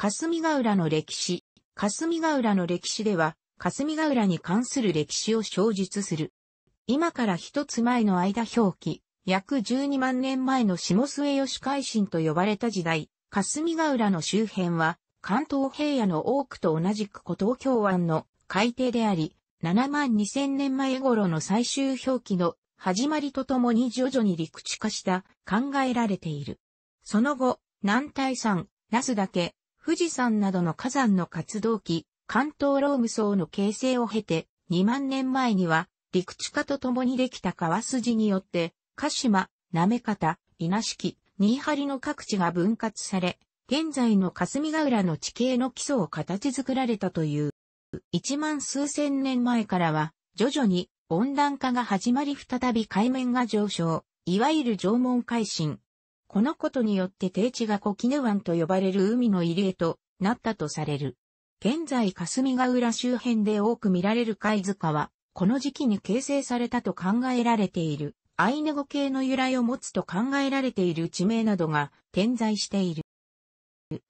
霞ヶ浦の歴史。霞ヶ浦の歴史では、霞ヶ浦に関する歴史を詳述する。今から一つ前の間表記、約12万年前の下末吉海進と呼ばれた時代、霞ヶ浦の周辺は、関東平野の多くと同じく古東京湾の海底であり、7万2000年前頃の最終表記の始まりとともに徐々に陸地化した考えられている。その後、南大山、那須岳、富士山などの火山の活動期、関東ローム層の形成を経て、2万年前には、陸地化と共にできた川筋によって、鹿島、め方、稲敷、新張の各地が分割され、現在の霞ヶ浦の地形の基礎を形作られたという。1万数千年前からは、徐々に温暖化が始まり再び海面が上昇、いわゆる縄文海進、このことによって定地がコキヌ湾と呼ばれる海の入り江となったとされる。現在霞ヶ浦周辺で多く見られる貝塚は、この時期に形成されたと考えられている、アイネ語系の由来を持つと考えられている地名などが点在している。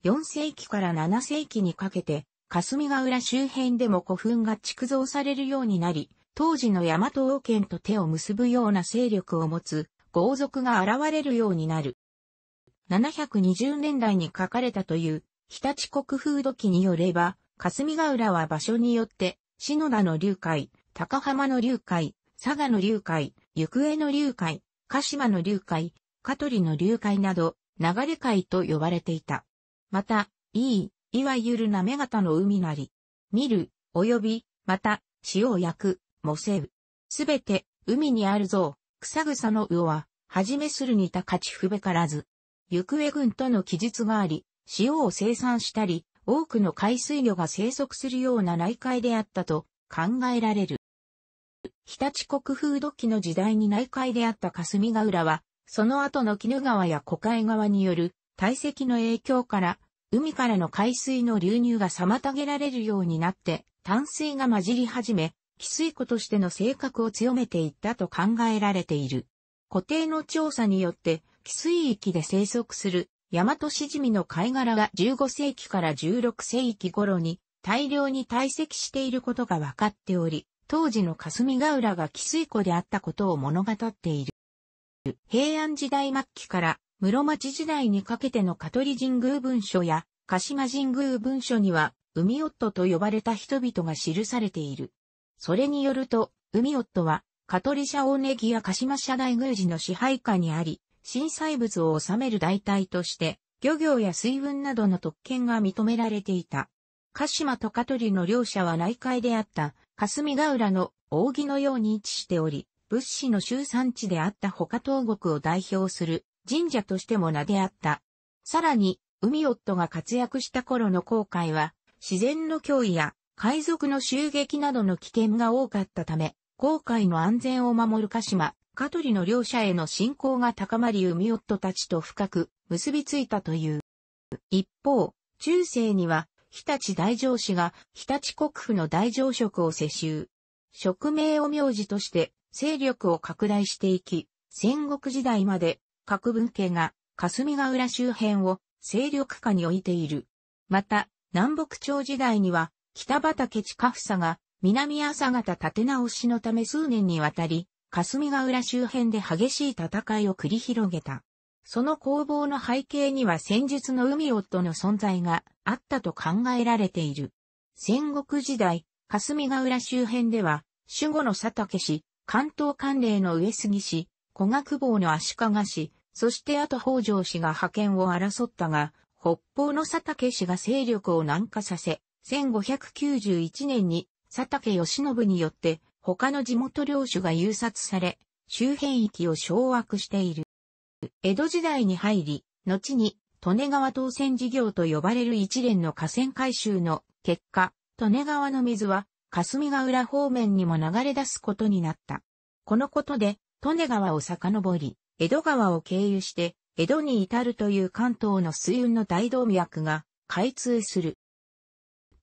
4世紀から7世紀にかけて、霞ヶ浦周辺でも古墳が築造されるようになり、当時の大和王権と手を結ぶような勢力を持つ豪族が現れるようになる。720年代に書かれたという、日立国風土記によれば、霞ヶ浦は場所によって、篠田の流海、高浜の流海、佐賀の流海、行方の流海、鹿島の流海、香取の流海など、流れ海と呼ばれていた。また、いい、いわゆるなめ型の海なり、見る、及び、また、塩を焼く、もせう。すべて、海にあるぞ、草草の魚は、はじめするにたかちふべからず。行方群との記述があり、塩を生産したり、多くの海水魚が生息するような内海であったと考えられる。日立国風土器の時代に内海であった霞ヶ浦は、その後の絹川や古海川による堆積の影響から、海からの海水の流入が妨げられるようになって、淡水が混じり始め、汽水湖としての性格を強めていったと考えられている。固定の調査によって、適水域で生息するヤマトシジミの貝殻が15世紀から16世紀頃に大量に堆積していることが分かっており、当時の霞ヶ浦が汽水湖であったことを物語っている。平安時代末期から室町時代にかけての香取神宮文書や鹿島神宮文書には海夫と呼ばれた人々が記されている。それによると、海夫は、香取社大ネギや鹿島社大宮寺の支配下にあり、震災物を収める代替として、漁業や水分などの特権が認められていた。鹿島と香取の両者は内海であった霞ヶ浦の扇のように位置しており、物資の集産地であった他東国を代表する神社としても名であった。さらに、海夫が活躍した頃の航海は、自然の脅威や海賊の襲撃などの危険が多かったため、航海の安全を守る鹿島、香取の両者への信仰が高まり海夫たちと深く結びついたという。一方、中世には、日立大城氏が日立国府の大城職を世襲。職名を名字として勢力を拡大していき、戦国時代まで各文家が霞ヶ浦周辺を勢力下に置いている。また、南北朝時代には北畠近房が南朝方立て直しのため数年にわたり霞ヶ浦周辺で激しい戦いを繰り広げた。その攻防の背景には戦術の海夫の存在があったと考えられている。戦国時代、霞ヶ浦周辺では、守護の佐竹氏、関東関連の上杉氏、古学坊の足利氏、そしてあと北条氏が派遣を争ったが、北方の佐竹氏が勢力を南下させ、1591年に佐竹義信によって他の地元領主が誘殺され、周辺域を掌握している。江戸時代に入り、後に、利根川当選事業と呼ばれる一連の河川改修の結果、利根川の水は、霞ヶ浦方面にも流れ出すことになった。このことで、利根川を遡り、江戸川を経由して、江戸に至るという関東の水運の大動脈が開通する。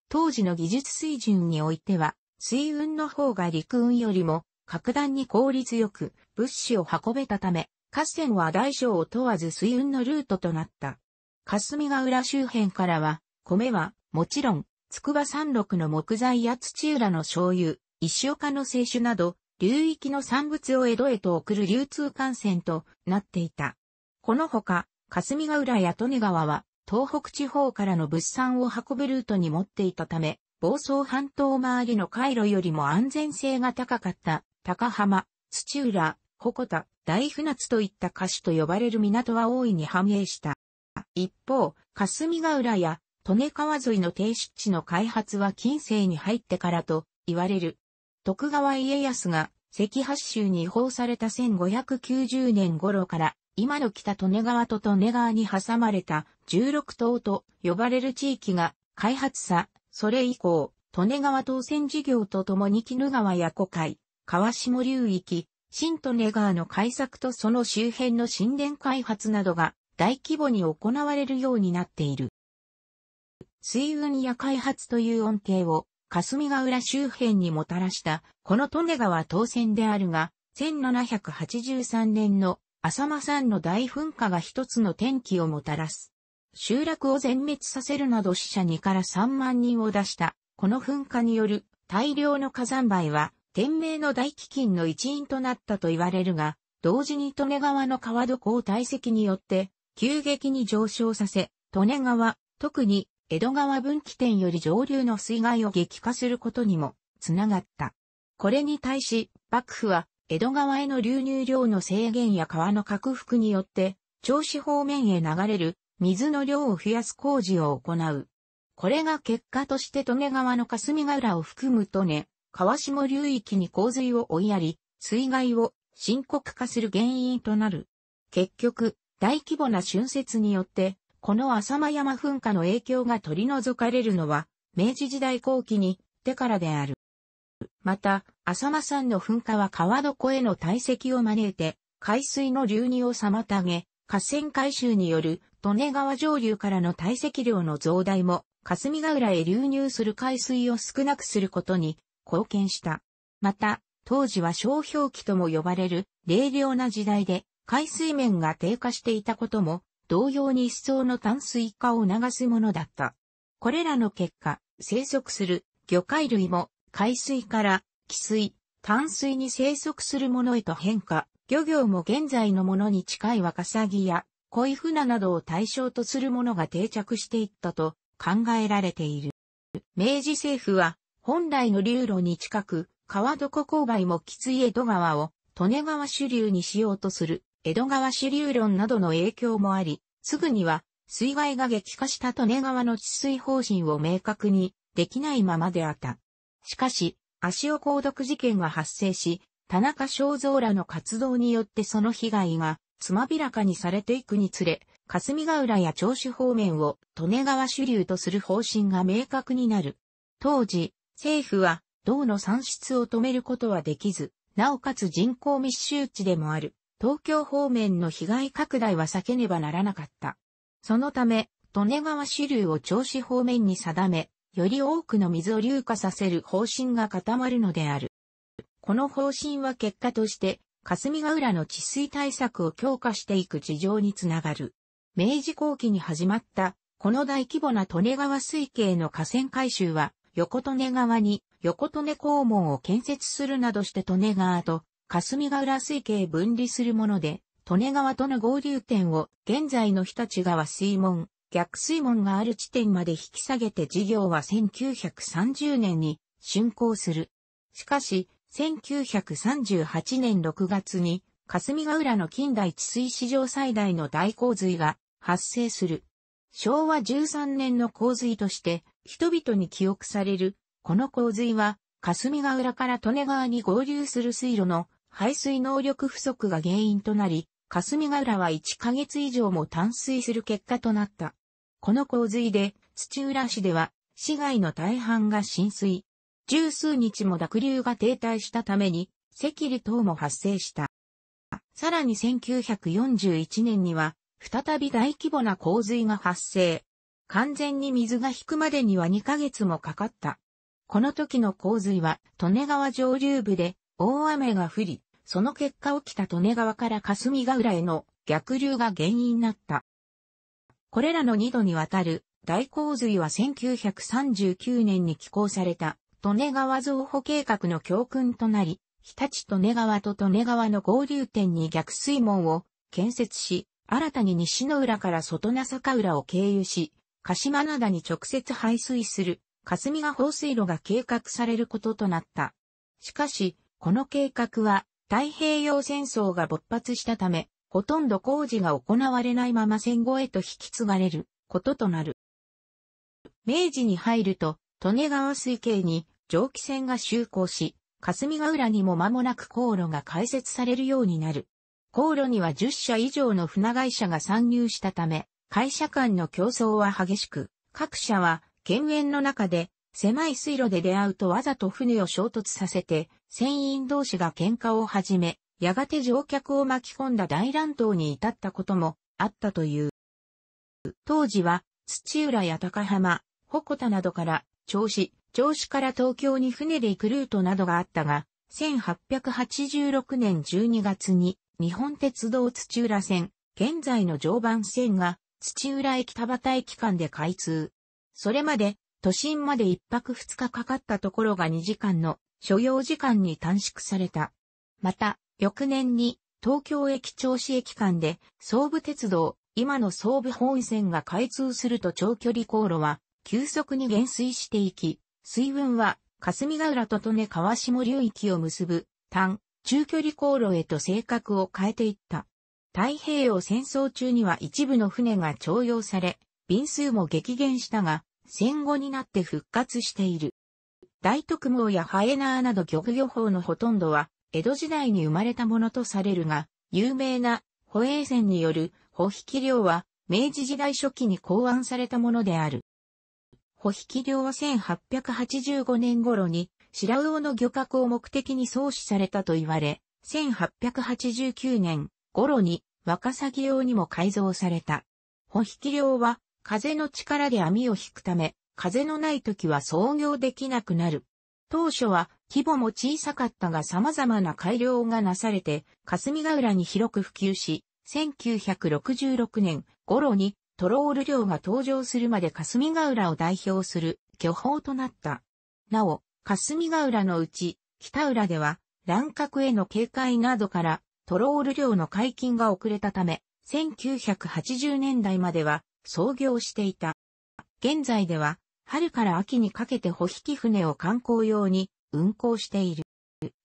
当時の技術水準においては、水運の方が陸運よりも格段に効率よく物資を運べたため、河川は大小を問わず水運のルートとなった。霞ヶ浦周辺からは、米は、もちろん、筑波山麓の木材や土浦の醤油、石岡の清酒など、流域の産物を江戸へと送る流通幹線となっていた。このほか、霞ヶ浦や利根川は、東北地方からの物産を運ぶルートに持っていたため、房総半島周りの回路よりも安全性が高かった、高浜、土浦、鉾田、大船津といった歌手と呼ばれる港は大いに繁栄した。一方、霞ヶ浦や利根川沿いの低湿地の開発は近世に入ってからと言われる。徳川家康が赤八州に違法された1590年頃から、今の北利根川と利根川に挟まれた16島と呼ばれる地域が開発さ、それ以降、利根川当選事業とともに絹川や古海、川下流域、新利根川の開削とその周辺の神殿開発などが大規模に行われるようになっている。水運や開発という恩恵を霞ヶ浦周辺にもたらしたこの利根川当選であるが、1783年の浅間山の大噴火が一つの天気をもたらす。集落を全滅させるなど死者2から3万人を出した。この噴火による大量の火山灰は、天命の大飢饉の一因となったと言われるが、同時に利根川の川床を堆積によって、急激に上昇させ、利根川、特に江戸川分岐点より上流の水害を激化することにも、つながった。これに対し、幕府は、江戸川への流入量の制限や川の拡幅によって、調子方面へ流れる水の量を増やす工事を行う。これが結果として利根川の霞ヶ浦を含む利根、川下流域に洪水を追いやり、水害を深刻化する原因となる。結局、大規模な浚節によって、この浅間山噴火の影響が取り除かれるのは、明治時代後期に、てからである。また、浅間山の噴火は川床への堆積を招いて、海水の流入を妨げ、河川改修による利根川上流からの堆積量の増大も、霞ヶ浦へ流入する海水を少なくすることに貢献した。また、当時は商標期とも呼ばれる冷涼な時代で、海水面が低下していたことも、同様に一層の淡水化を促すものだった。これらの結果、生息する魚介類も海水から汽水、淡水に生息するものへと変化、漁業も現在のものに近いワカサギや恋船などを対象とするものが定着していったと考えられている。明治政府は本来の流路に近く、川床勾配もきつい江戸川を利根川主流にしようとする江戸川支流論などの影響もあり、すぐには水害が激化した利根川の治水方針を明確にできないままであった。しかし、足尾鉱毒事件が発生し、田中正造らの活動によってその被害がつまびらかにされていくにつれ、霞ヶ浦や長州方面を利根川主流とする方針が明確になる。当時、政府は、銅の産出を止めることはできず、なおかつ人口密集地でもある、東京方面の被害拡大は避けねばならなかった。そのため、利根川主流を銚子方面に定め、より多くの水を流下させる方針が固まるのである。この方針は結果として、霞ヶ浦の治水対策を強化していく事情につながる。明治後期に始まった、この大規模な利根川水系の河川改修は、横利根川に横利根肛門を建設するなどして利根川と霞ヶ浦水系分離するもので、利根川との合流点を現在の日立川水門、逆水門がある地点まで引き下げて事業は1930年に竣工する。しかし、1938年6月に、霞ヶ浦の近代治水史上最大の大洪水が発生する。昭和13年の洪水として、人々に記憶される、この洪水は、霞ヶ浦から利根川に合流する水路の排水能力不足が原因となり、霞ヶ浦は1ヶ月以上も淡水する結果となった。この洪水で、土浦市では、市街の大半が浸水。十数日も濁流が停滞したために、赤痢等も発生した。さらに1941年には、再び大規模な洪水が発生。完全に水が引くまでには2ヶ月もかかった。この時の洪水は、利根川上流部で大雨が降り、その結果起きた利根川から霞ヶ浦への逆流が原因になった。これらの2度にわたる大洪水は1939年に寄港された利根川増補計画の教訓となり、日立利根川と利根川の合流点に逆水門を建設し、新たに西の浦から外那坂浦を経由し、鹿島灘に直接排水する霞ヶ放水路が計画されることとなった。しかし、この計画は太平洋戦争が勃発したため、ほとんど工事が行われないまま戦後へと引き継がれることとなる。明治に入ると、利根川水系に蒸気船が就航し、霞ヶ浦にも間もなく航路が開設されるようになる。航路には10社以上の船会社が参入したため、会社間の競争は激しく、各社は、県営の中で、狭い水路で出会うとわざと船を衝突させて、船員同士が喧嘩を始め、やがて乗客を巻き込んだ大乱闘に至ったこともあったという。当時は、土浦や高浜、鉾田などから、銚子、銚子から東京に船で行くルートなどがあったが、1886年12月に日本鉄道土浦線、現在の常磐線が土浦駅田端駅間で開通。それまで都心まで一泊二日かかったところが2時間の所要時間に短縮された。また、翌年に東京駅調子駅間で総武鉄道、今の総武本線が開通すると長距離航路は急速に減衰していき、水運は、霞ヶ浦と利根川下流域を結ぶ、単、中距離航路へと性格を変えていった。太平洋戦争中には一部の船が徴用され、便数も激減したが、戦後になって復活している。大徳網やハエナーなど漁業法のほとんどは、江戸時代に生まれたものとされるが、有名な保衛船による保引漁は、明治時代初期に考案されたものである。保引漁は1885年頃に白魚の漁獲を目的に創始されたと言われ、1889年頃にワカサギ用にも改造された。保引漁は風の力で網を引くため、風のない時は操業できなくなる。当初は規模も小さかったが様々な改良がなされて、霞ヶ浦に広く普及し、1966年頃にトロール漁が登場するまで霞ヶ浦を代表する巨峰となった。なお、霞ヶ浦のうち、北浦では、乱獲への警戒などから、トロール漁の解禁が遅れたため、1980年代までは創業していた。現在では、春から秋にかけて保引船を観光用に運航している。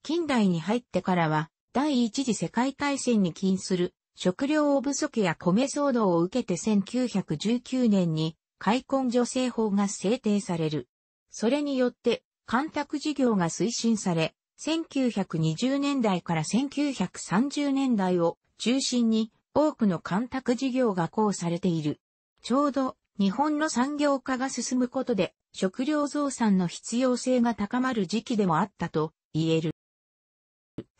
近代に入ってからは、第一次世界大戦に起因する食料不足や米騒動を受けて1919年に開墾助成法が制定される。それによって、干拓事業が推進され、1920年代から1930年代を中心に多くの干拓事業が行されている。ちょうど日本の産業化が進むことで食料増産の必要性が高まる時期でもあったと言える。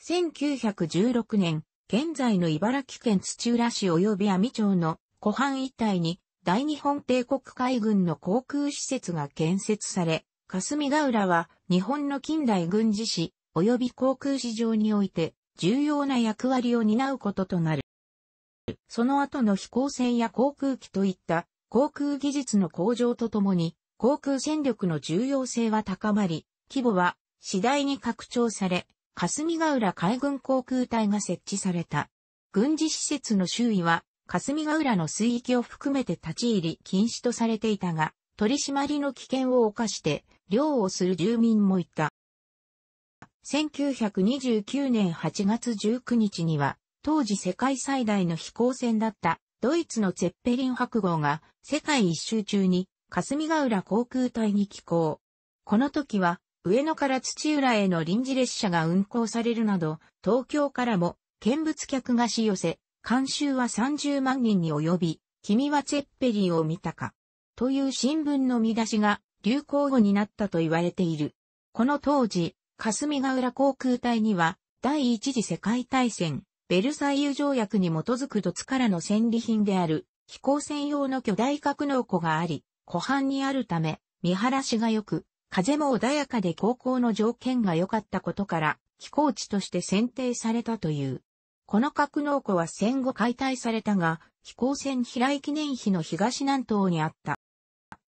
1916年、現在の茨城県土浦市及び網町の湖畔一帯に大日本帝国海軍の航空施設が建設され、霞ヶ浦は日本の近代軍事史及び航空史上において重要な役割を担うこととなる。その後の飛行船や航空機といった航空技術の向上とともに航空戦力の重要性は高まり、規模は次第に拡張され、霞ヶ浦海軍航空隊が設置された。軍事施設の周囲は、霞ヶ浦の水域を含めて立ち入り禁止とされていたが、取り締まりの危険を犯して、漁をする住民もいた。1929年8月19日には、当時世界最大の飛行船だったドイツのゼッペリン白号が世界一周中に霞ヶ浦航空隊に寄港。この時は上野から土浦への臨時列車が運行されるなど、東京からも見物客がし寄せ、監修は30万人に及び、君はツェッペリーを見たか。という新聞の見出しが流行語になったと言われている。この当時、霞ヶ浦航空隊には、第一次世界大戦、ベルサイユ条約に基づく土ツからの戦利品である、飛行船用の巨大格納庫があり、湖畔にあるため、見晴らしが良く、風も穏やかで航行の条件が良かったことから、寄港地として選定されたという。この格納庫は戦後解体されたが、飛行船平井記念碑の東南東にあった。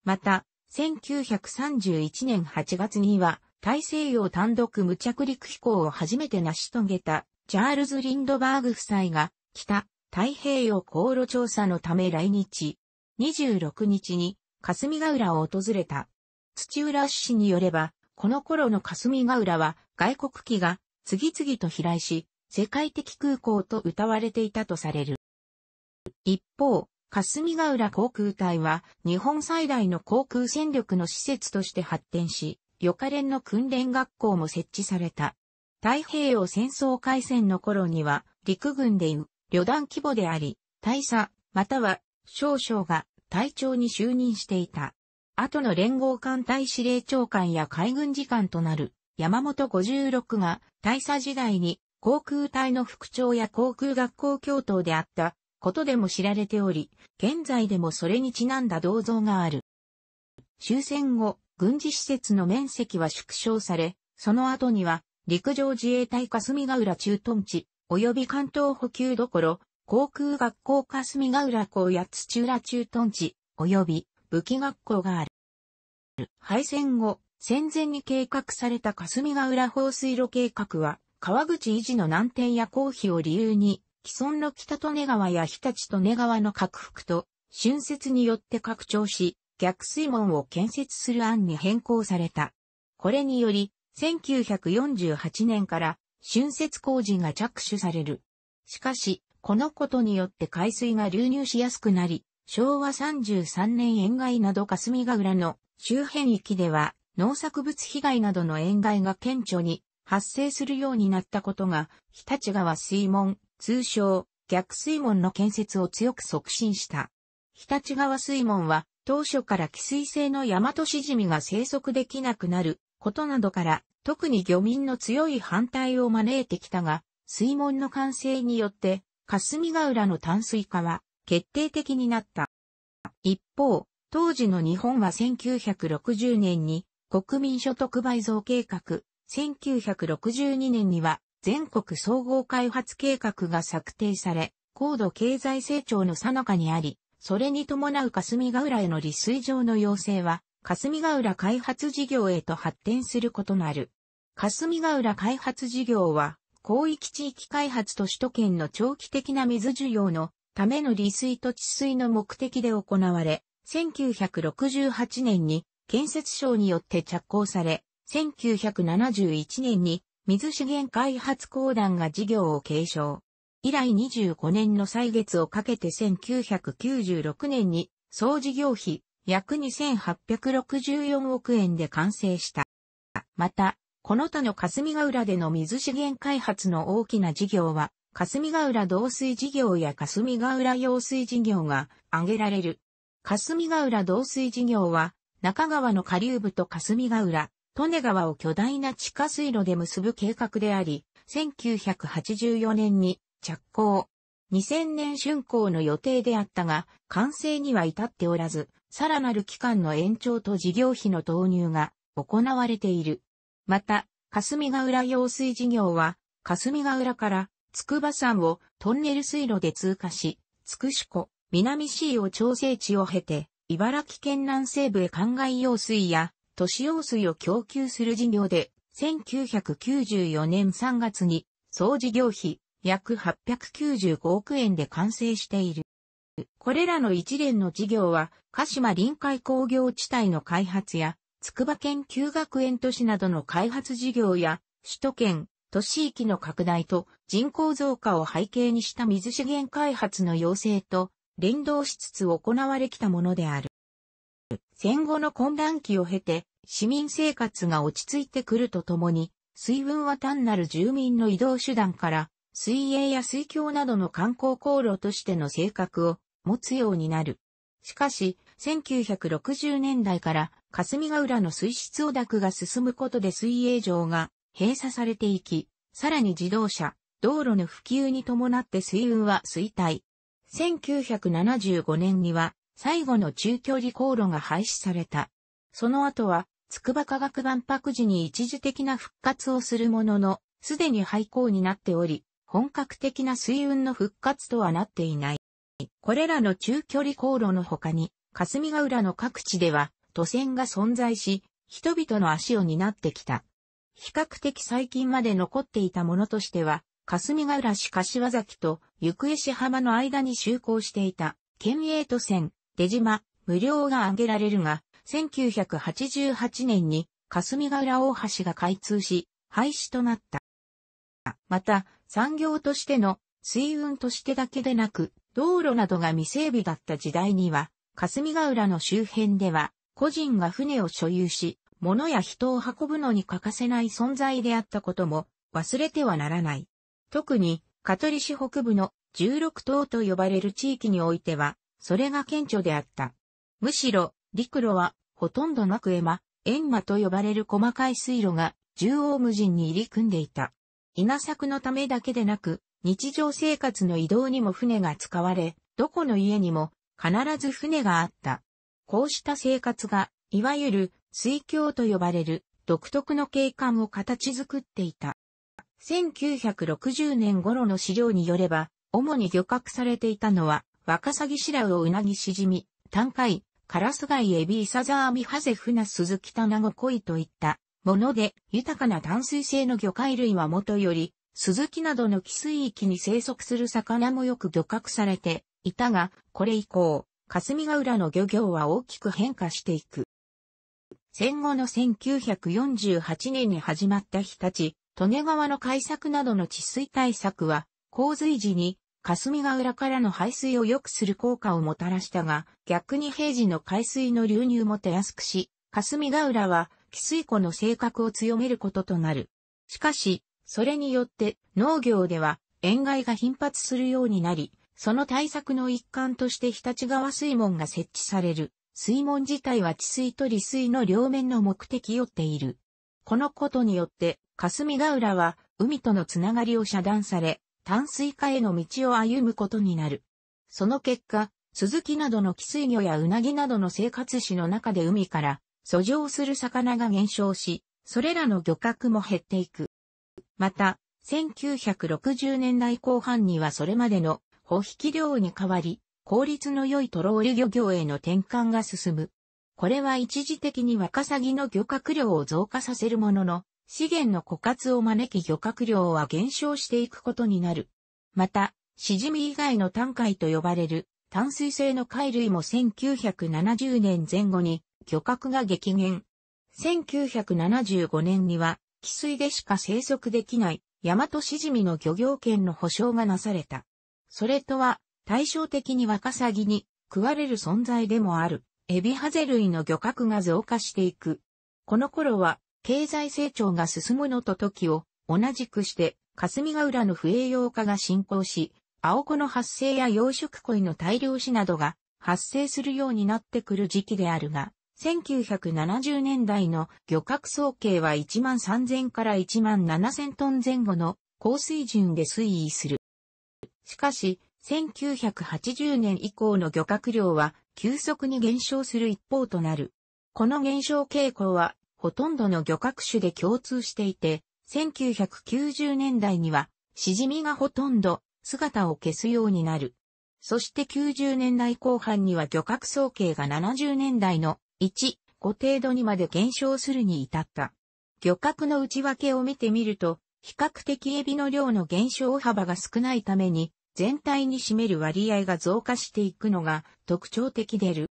また、1931年8月には、大西洋単独無着陸飛行を初めて成し遂げた、チャールズ・リンドバーグ夫妻が、北、太平洋航路調査のため来日。26日に、霞ヶ浦を訪れた。土浦市によれば、この頃の霞ヶ浦は外国機が次々と飛来し、世界的空港と謳われていたとされる。一方、霞ヶ浦航空隊は日本最大の航空戦力の施設として発展し、予科連の訓練学校も設置された。太平洋戦争開戦の頃には陸軍でいう旅団規模であり、大佐または少将が隊長に就任していた。後の連合艦隊司令長官や海軍次官となる山本56が大佐時代に航空隊の副長や航空学校教頭であったことでも知られており、現在でもそれにちなんだ銅像がある。終戦後、軍事施設の面積は縮小され、その後には陸上自衛隊霞ヶ浦駐屯地、及び関東補給どころ、航空学校霞ヶ浦校や土浦駐屯地、及び武器学校がある。敗戦後、戦前に計画された霞ヶ浦放水路計画は、川口維持の難点や公費を理由に、既存の北利根川や日立利根川の拡幅と、浚節によって拡張し、逆水門を建設する案に変更された。これにより、1948年から浚節工事が着手される。しかし、このことによって海水が流入しやすくなり、昭和33年沿岸など霞ヶ浦の周辺域では農作物被害などの塩害が顕著に発生するようになったことが、日立川水門、通称、逆水門の建設を強く促進した。日立川水門は、当初から寄水性の大和しシジミが生息できなくなることなどから、特に漁民の強い反対を招いてきたが、水門の完成によって、霞ヶ浦の淡水化は決定的になった。一方、当時の日本は1960年に国民所得倍増計画、1962年には全国総合開発計画が策定され、高度経済成長の最中にあり、それに伴う霞ヶ浦への利水上の要請は、霞ヶ浦開発事業へと発展することなる。霞ヶ浦開発事業は、広域地域開発と首都圏の長期的な水需要のための利水と治水の目的で行われ、1968年に建設省によって着工され、1971年に水資源開発公団が事業を継承。以来25年の歳月をかけて1996年に総事業費約2864億円で完成した。また、この他の霞ヶ浦での水資源開発の大きな事業は、霞ヶ浦導水事業や霞ヶ浦用水事業が挙げられる。霞ヶ浦導水事業は、中川の下流部と霞ヶ浦、利根川を巨大な地下水路で結ぶ計画であり、1984年に着工。2000年竣工の予定であったが、完成には至っておらず、さらなる期間の延長と事業費の投入が行われている。また、霞ヶ浦用水事業は、霞ヶ浦から筑波山をトンネル水路で通過し、筑紫湖、南 C を調整地を経て、茨城県南西部へ灌漑用水や都市用水を供給する事業で、1994年3月に総事業費約895億円で完成している。これらの一連の事業は、鹿島臨海工業地帯の開発や、筑波研究学園都市などの開発事業や、首都圏、都市域の拡大と人口増加を背景にした水資源開発の要請と連動しつつ行われきたものである。戦後の混乱期を経て、市民生活が落ち着いてくるとともに、水運は単なる住民の移動手段から、水泳や水橋などの観光航路としての性格を持つようになる。しかし、1960年代から霞ヶ浦の水質汚濁が進むことで水泳場が閉鎖されていき、さらに自動車、道路の普及に伴って水運は衰退、1975年には最後の中距離航路が廃止された。その後は、筑波科学万博時に一時的な復活をするものの、すでに廃校になっており、本格的な水運の復活とはなっていない。これらの中距離航路の他に、霞ヶ浦の各地では、都線が存在し、人々の足を担ってきた。比較的最近まで残っていたものとしては、霞ヶ浦市柏崎と行江市浜の間に就航していた、県営都線、出島、無料が挙げられるが、1988年に霞ヶ浦大橋が開通し、廃止となった。また、産業としての水運としてだけでなく、道路などが未整備だった時代には、霞ヶ浦の周辺では、個人が船を所有し、物や人を運ぶのに欠かせない存在であったことも忘れてはならない。特に、カトリ市北部の16島と呼ばれる地域においては、それが顕著であった。むしろ、陸路はほとんどなくエマ、エンマと呼ばれる細かい水路が縦横無尽に入り組んでいた。稲作のためだけでなく、日常生活の移動にも船が使われ、どこの家にも必ず船があった。こうした生活が、いわゆる水郷と呼ばれる独特の景観を形作っていた。1960年頃の資料によれば、主に漁獲されていたのは、ワカサギシラウオウナギシジミ、タンカイ、カラスガイエビイサザーミハゼフナスズキタナゴコイといったもので、豊かな淡水性の魚介類はもとより、スズキなどの寄水域に生息する魚もよく漁獲されていたが、これ以降、霞ヶ浦の漁業は大きく変化していく。戦後の1948年に始まった日立、利根川の開削などの治水対策は、洪水時に霞ヶ浦からの排水を良くする効果をもたらしたが、逆に平時の海水の流入も手安くし、霞ヶ浦は、汽水湖の性格を強めることとなる。しかし、それによって農業では塩害が頻発するようになり、その対策の一環として日立川水門が設置される。水門自体は治水と利水の両面の目的をっている。このことによって霞ヶ浦は海とのつながりを遮断され、淡水化への道を歩むことになる。その結果、鈴木などの寄水魚やうなぎなどの生活史の中で海から遡上する魚が減少し、それらの漁獲も減っていく。また、1960年代後半にはそれまでの保引漁に代わり、効率の良いトロール漁業への転換が進む。これは一時的にワカサギの漁獲量を増加させるものの、資源の枯渇を招き漁獲量は減少していくことになる。また、シジミ以外の単海と呼ばれる淡水性の貝類も1970年前後に漁獲が激減。1975年には、汽水でしか生息できない、大和シジミの漁業権の保障がなされた。それとは、対照的にワカサギに食われる存在でもある、エビハゼ類の漁獲が増加していく。この頃は、経済成長が進むのと時を同じくして霞ヶ浦の不栄養化が進行し、青子の発生や養殖鯉の大量死などが発生するようになってくる時期であるが、1970年代の漁獲総計は1万3000から1万7000トン前後の高水準で推移する。しかし、1980年以降の漁獲量は急速に減少する一方となる。この減少傾向はほとんどの漁獲種で共通していて、1990年代には、シジミがほとんど姿を消すようになる。そして90年代後半には漁獲総計が70年代の1、5程度にまで減少するに至った。漁獲の内訳を見てみると、比較的エビの量の減少幅が少ないために、全体に占める割合が増加していくのが特徴的である。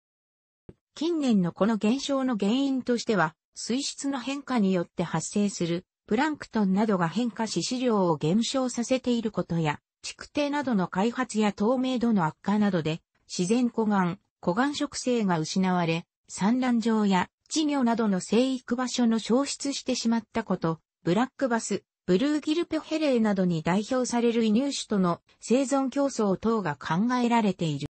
近年のこの減少の原因としては、水質の変化によって発生するプランクトンなどが変化し資料を減少させていることや、築堤などの開発や透明度の悪化などで、自然湖岸、湖岸植生が失われ、産卵場や稚魚などの生育場所の消失してしまったこと、ブラックバス、ブルーギルペヘレーなどに代表される移入種との生存競争等が考えられている。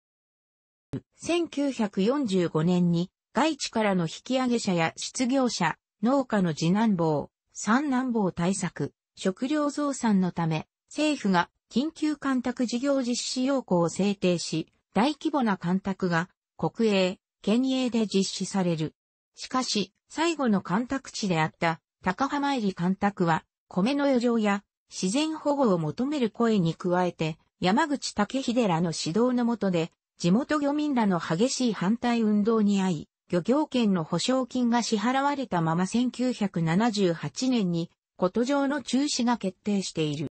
1945年に外地からの引き上げ者や失業者、農家の次男坊、三男坊対策、食料増産のため、政府が緊急干拓事業実施要項を制定し、大規模な干拓が国営、県営で実施される。しかし、最後の干拓地であった高浜入り干拓は、米の余剰や自然保護を求める声に加えて、山口武秀らの指導のもとで、地元漁民らの激しい反対運動に遭い、漁業権の保証金が支払われたまま1978年に、こと上の中止が決定している。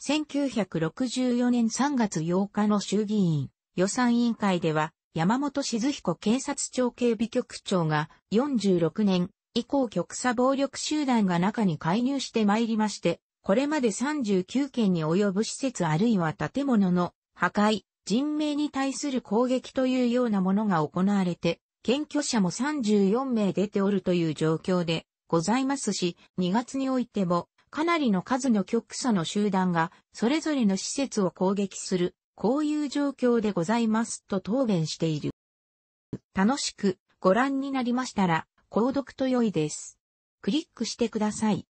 1964年3月8日の衆議院予算委員会では、山本静彦警察庁警備局長が46年以降極左暴力集団が中に介入してまいりまして、これまで39件に及ぶ施設あるいは建物の破壊、人命に対する攻撃というようなものが行われて、検挙者も34名出ておるという状況でございますし、2月においてもかなりの数の極左の集団がそれぞれの施設を攻撃する、こういう状況でございますと答弁している。楽しくご覧になりましたら、購読と良いです。クリックしてください。